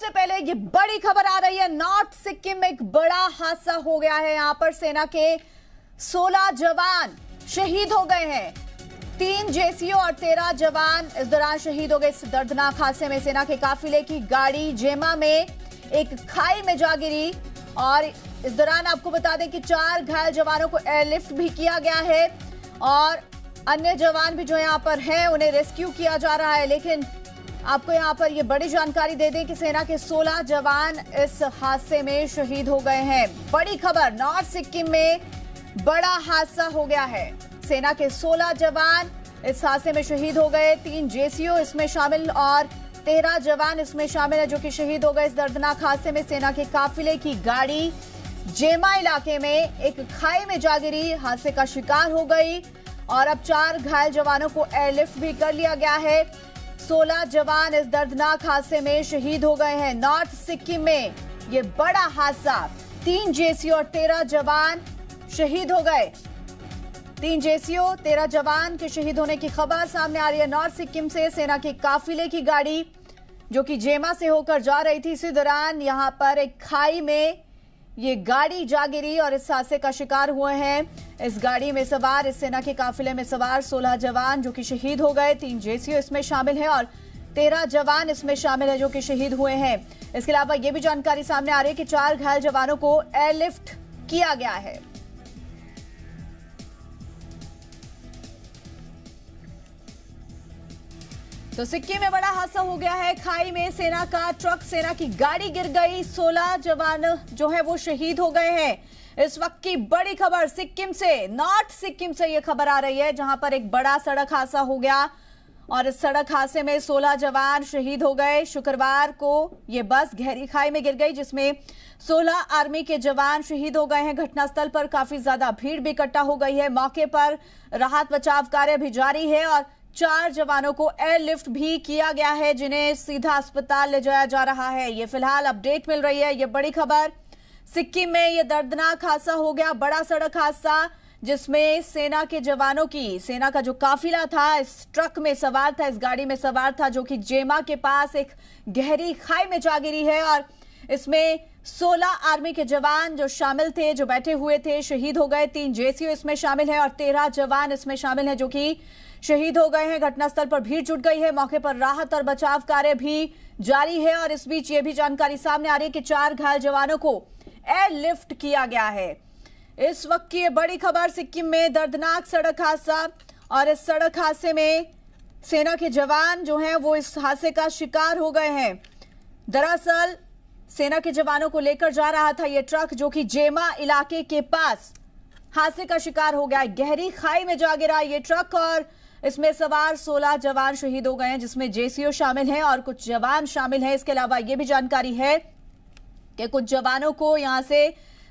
सबसे पहले ये बड़ी खबर आ रही है नॉर्थ सिक्किम में एक बड़ा हादसा हो गया है यहां पर सेना के 16 जवान शहीद हो गए हैं तीन जेसीओ और तेरह जवान इस दौरान शहीद हो गए इस दर्दनाक हादसे में सेना के काफिले की गाड़ी जेमा में एक खाई में जा गिरी और इस दौरान आपको बता दें कि चार घायल जवानों को एयरलिफ्ट भी किया गया है और अन्य जवान भी जो यहां पर हैं उन्हें रेस्क्यू किया जा रहा है लेकिन आपको यहाँ पर ये बड़ी जानकारी दे दें कि सेना के 16 जवान इस हादसे में शहीद हो गए हैं बड़ी खबर नॉर्थ सिक्किम में बड़ा हादसा हो गया है सेना के 16 जवान इस हादसे में शहीद हो गए तीन जेसीओ इसमें शामिल और तेरह जवान इसमें शामिल है जो कि शहीद हो गए इस दर्दनाक हादसे में सेना के काफिले की गाड़ी जेमा इलाके में एक खाई में जा गिरी हादसे का शिकार हो गई और अब चार घायल जवानों को एयरलिफ्ट भी कर लिया गया है सोलह जवान इस दर्दनाक हादसे में शहीद हो गए हैं नॉर्थ सिक्किम में ये बड़ा हादसा तीन जेसीओ और तेरह जवान शहीद हो गए तीन जेसीओ तेरह जवान के शहीद होने की खबर सामने आ रही है नॉर्थ सिक्किम से सेना के काफिले की गाड़ी जो कि जेमा से होकर जा रही थी इसी दौरान यहां पर एक खाई में ये गाड़ी जा गिरी और इस हादसे का शिकार हुए हैं इस गाड़ी में सवार इस सेना के काफिले में सवार 16 जवान जो कि शहीद हो गए तीन जेसीओ इसमें शामिल हैं और तेरह जवान इसमें शामिल है जो कि शहीद हुए हैं इसके अलावा ये भी जानकारी सामने आ रही है कि चार घायल जवानों को एयरलिफ्ट किया गया है तो सिक्किम में बड़ा हादसा हो गया है खाई में सेना का ट्रक सेना की गाड़ी गिर गई 16 जवान जो है वो शहीद हो गए हैं इस वक्त की बड़ी खबर सिक्किम से नॉर्थ सिक्किम से ये खबर आ रही है जहां पर एक बड़ा सड़क हादसा हो गया और इस सड़क हादसे में 16 जवान शहीद हो गए शुक्रवार को ये बस गहरी खाई में गिर गई जिसमें 16 आर्मी के जवान शहीद हो गए हैं घटनास्थल पर काफी ज्यादा भीड़ भी इकट्ठा हो गई है मौके पर राहत बचाव कार्य भी जारी है और चार जवानों को एयरलिफ्ट भी किया गया है जिन्हें सीधा अस्पताल ले जाया जा रहा है ये फिलहाल अपडेट मिल रही है ये बड़ी खबर सिक्किम में ये दर्दनाक हादसा हो गया बड़ा सड़क हादसा जिसमें सेना के जवानों की सेना का जो काफिला था इस ट्रक में सवार था इस गाड़ी में सवार था जो कि जेमा के पास एक गहरी खाई में जा गिरी है और इसमें 16 आर्मी के जवान जो शामिल थे जो बैठे हुए थे शहीद हो गए तीन जेसीओ इसमें शामिल है और तेरह जवान इसमें शामिल है जो कि शहीद हो गए हैं घटनास्थल पर भीड़ जुट गई है मौके पर राहत और बचाव कार्य भी जारी है और इस बीच ये भी जानकारी सामने आ रही है कि चार घायल जवानों को एयरलिफ्ट किया गया है इस वक्त की बड़ी खबर सिक्किम में दर्दनाक सड़क हादसा और इस सड़क हादसे में सेना के जवान जो हैं वो इस हादसे का शिकार हो गए हैं दरअसल सेना के जवानों को लेकर जा रहा था ये ट्रक जो कि जेमा इलाके के पास हादसे का शिकार हो गया गहरी खाई में जा गिरा ये ट्रक और इसमें सवार 16 जवान शहीद हो गए हैं जिसमें जेसीओ शामिल हैं और कुछ जवान शामिल हैं इसके अलावा ये भी जानकारी है कि कुछ जवानों को यहां से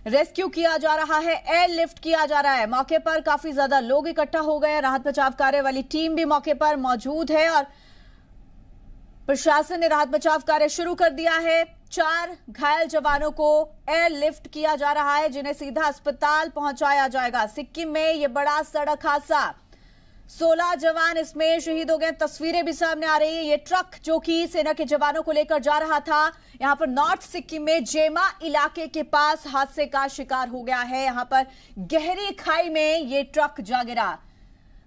रेस्क्यू किया जा रहा है एयर लिफ्ट किया जा रहा है मौके पर काफी ज्यादा लोग इकट्ठा हो गए राहत बचाव कार्य वाली टीम भी मौके पर मौजूद है और प्रशासन ने राहत बचाव कार्य शुरू कर दिया है चार घायल जवानों को एयर लिफ्ट किया जा रहा है जिन्हें सीधा अस्पताल पहुंचाया जाएगा सिक्किम में यह बड़ा सड़क हादसा सोलह जवान इसमें शहीद हो गए तस्वीरें भी सामने आ रही है ये ट्रक जो कि सेना के जवानों को लेकर जा रहा था यहाँ पर नॉर्थ सिक्किम में जेमा इलाके के पास हादसे का शिकार हो गया है यहाँ पर गहरी खाई में ये ट्रक जा गिरा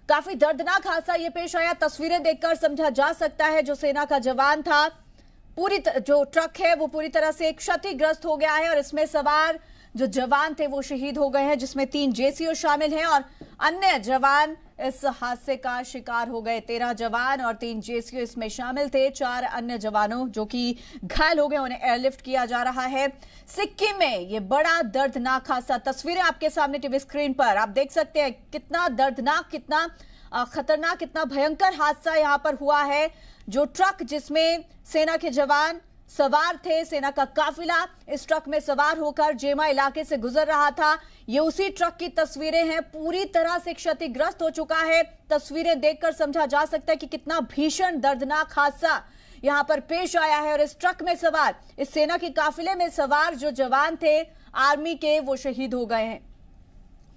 काफी दर्दनाक हादसा ये पेश आया तस्वीरें देखकर समझा जा सकता है जो सेना का जवान था पूरी जो ट्रक है वो पूरी तरह से क्षतिग्रस्त हो गया है और इसमें सवार जो जवान थे वो शहीद हो गए हैं जिसमें तीन जेसीओ शामिल हैं और अन्य जवान इस हादसे का शिकार हो गए तेरह जवान और तीन जेसीओ इसमें शामिल थे चार अन्य जवानों जो कि घायल हो गए उन्हें एयरलिफ्ट किया जा रहा है सिक्किम में ये बड़ा दर्दनाक हादसा तस्वीरें आपके सामने टीवी स्क्रीन पर आप देख सकते हैं कितना दर्दनाक कितना खतरनाक कितना भयंकर हादसा यहां पर हुआ है जो ट्रक जिसमें सेना के जवान सवार थे सेना का काफिला इस ट्रक में सवार होकर जेमा इलाके से गुजर रहा था ये उसी ट्रक की तस्वीरें हैं पूरी तरह से क्षतिग्रस्त हो चुका है तस्वीरें देखकर समझा जा सकता है कि कितना भीषण दर्दनाक हादसा यहाँ पर पेश आया है और इस ट्रक में सवार इस सेना के काफिले में सवार जो जवान थे आर्मी के वो शहीद हो गए हैं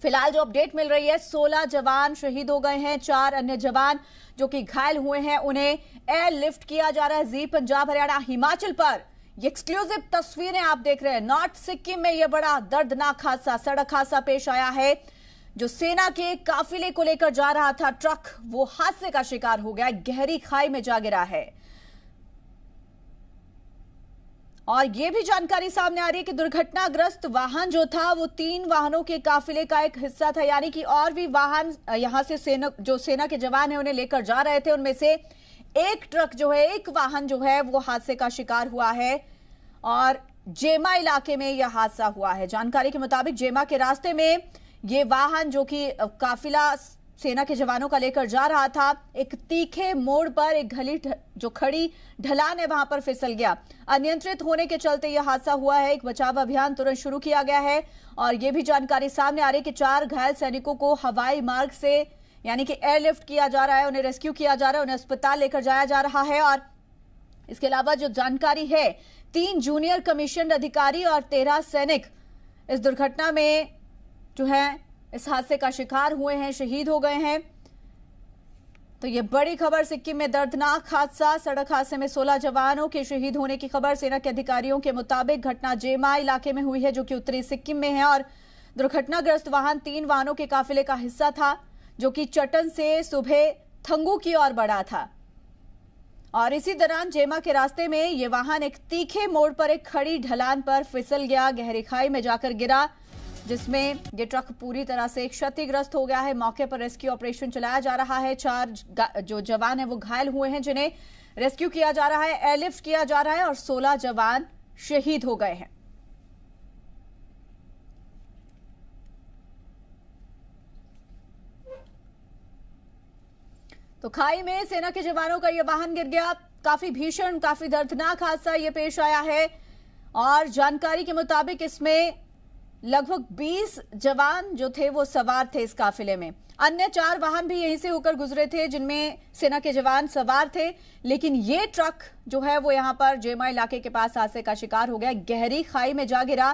फिलहाल जो अपडेट मिल रही है 16 जवान शहीद हो गए हैं चार अन्य जवान जो कि घायल हुए हैं उन्हें एयरलिफ्ट किया जा रहा है जी पंजाब हरियाणा हिमाचल पर ये एक्सक्लूसिव तस्वीरें आप देख रहे हैं नॉर्थ सिक्किम में यह बड़ा दर्दनाक हादसा सड़क हादसा पेश आया है जो सेना के काफिले को लेकर जा रहा था ट्रक वो हादसे का शिकार हो गया गहरी खाई में जा गिरा है और ये भी जानकारी सामने आ रही है कि दुर्घटनाग्रस्त वाहन जो था वो तीन वाहनों के काफिले का एक हिस्सा था यानी कि और भी वाहन यहाँ से सेना जो सेना के जवान है उन्हें लेकर जा रहे थे उनमें से एक ट्रक जो है एक वाहन जो है वो हादसे का शिकार हुआ है और जेमा इलाके में यह हादसा हुआ है जानकारी के मुताबिक जेमा के रास्ते में ये वाहन जो कि काफिला सेना के जवानों का लेकर जा रहा था एक तीखे मोड़ पर एक घली जो खड़ी ढलान है वहां पर फिसल गया अनियंत्रित होने के चलते यह हादसा हुआ है एक बचाव अभियान तुरंत शुरू किया गया है और यह भी जानकारी सामने आ रही कि चार घायल सैनिकों को हवाई मार्ग से यानी कि एयरलिफ्ट किया जा रहा है उन्हें रेस्क्यू किया जा रहा है उन्हें अस्पताल लेकर जाया जा रहा है और इसके अलावा जो जानकारी है तीन जूनियर कमीशन अधिकारी और तेरह सैनिक इस दुर्घटना में जो है इस हादसे का शिकार हुए हैं शहीद हो गए हैं तो ये बड़ी खबर सिक्किम में दर्दनाक हादसा सड़क हादसे में 16 जवानों के शहीद होने की खबर सेना के अधिकारियों के मुताबिक घटना जेमा इलाके में हुई है जो कि उत्तरी सिक्किम में है और दुर्घटनाग्रस्त वाहन तीन वाहनों के काफिले का हिस्सा था जो कि चटन से सुबह थंगू की ओर बढ़ा था और इसी दौरान जेमा के रास्ते में ये वाहन एक तीखे मोड़ पर एक खड़ी ढलान पर फिसल गया गहरी खाई में जाकर गिरा जिसमें ये ट्रक पूरी तरह से क्षतिग्रस्त हो गया है मौके पर रेस्क्यू ऑपरेशन चलाया जा रहा है चार जो जवान है वो घायल हुए हैं जिन्हें रेस्क्यू किया जा रहा है एयरलिफ्ट किया जा रहा है और सोलह जवान शहीद हो गए हैं तो खाई में सेना के जवानों का यह वाहन गिर गया काफी भीषण काफी दर्दनाक हादसा यह पेश आया है और जानकारी के मुताबिक इसमें लगभग 20 जवान जो थे वो सवार थे इस काफिले में अन्य चार वाहन भी यहीं से होकर गुजरे थे जिनमें सेना के जवान सवार थे लेकिन ये ट्रक जो है वो यहाँ पर जेमा इलाके के पास हादसे का शिकार हो गया गहरी खाई में जा गिरा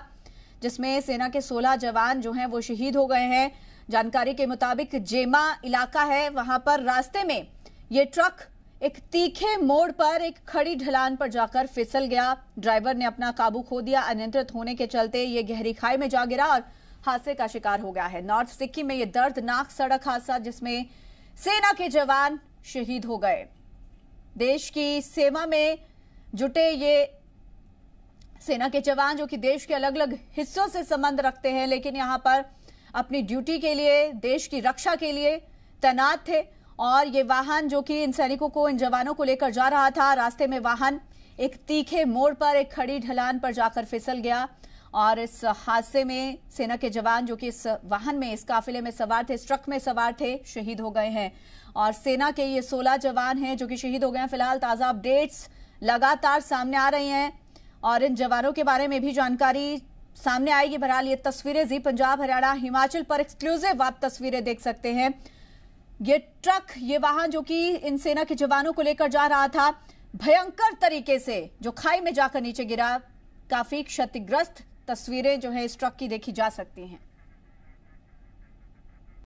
जिसमें सेना के 16 जवान जो हैं वो शहीद हो गए हैं जानकारी के मुताबिक जेमा इलाका है वहां पर रास्ते में ये ट्रक एक तीखे मोड़ पर एक खड़ी ढलान पर जाकर फिसल गया ड्राइवर ने अपना काबू खो दिया अनियंत्रित होने के चलते ये गहरी खाई में जा गिरा और हादसे का शिकार हो गया है नॉर्थ सिक्किम में यह दर्दनाक सड़क हादसा जिसमें सेना के जवान शहीद हो गए देश की सेवा में जुटे ये सेना के जवान जो कि देश के अलग अलग हिस्सों से संबंध रखते हैं लेकिन यहां पर अपनी ड्यूटी के लिए देश की रक्षा के लिए तैनात थे और ये वाहन जो कि इन सैनिकों को इन जवानों को लेकर जा रहा था रास्ते में वाहन एक तीखे मोड़ पर एक खड़ी ढलान पर जाकर फिसल गया और इस हादसे में सेना के जवान जो कि इस वाहन में इस काफिले में सवार थे इस ट्रक में सवार थे शहीद हो गए हैं और सेना के ये 16 जवान हैं जो कि शहीद हो गए हैं फिलहाल ताज़ा अपडेट्स लगातार सामने आ रही हैं और इन जवानों के बारे में भी जानकारी सामने आएगी बहरहाल ये तस्वीरें जी पंजाब हरियाणा हिमाचल पर एक्सक्लूसिव आप तस्वीरें देख सकते हैं ये ट्रक ये वाहन जो कि इन सेना के जवानों को लेकर जा रहा था भयंकर तरीके से जो खाई में जाकर नीचे गिरा काफी क्षतिग्रस्त तस्वीरें जो है इस ट्रक की देखी जा सकती हैं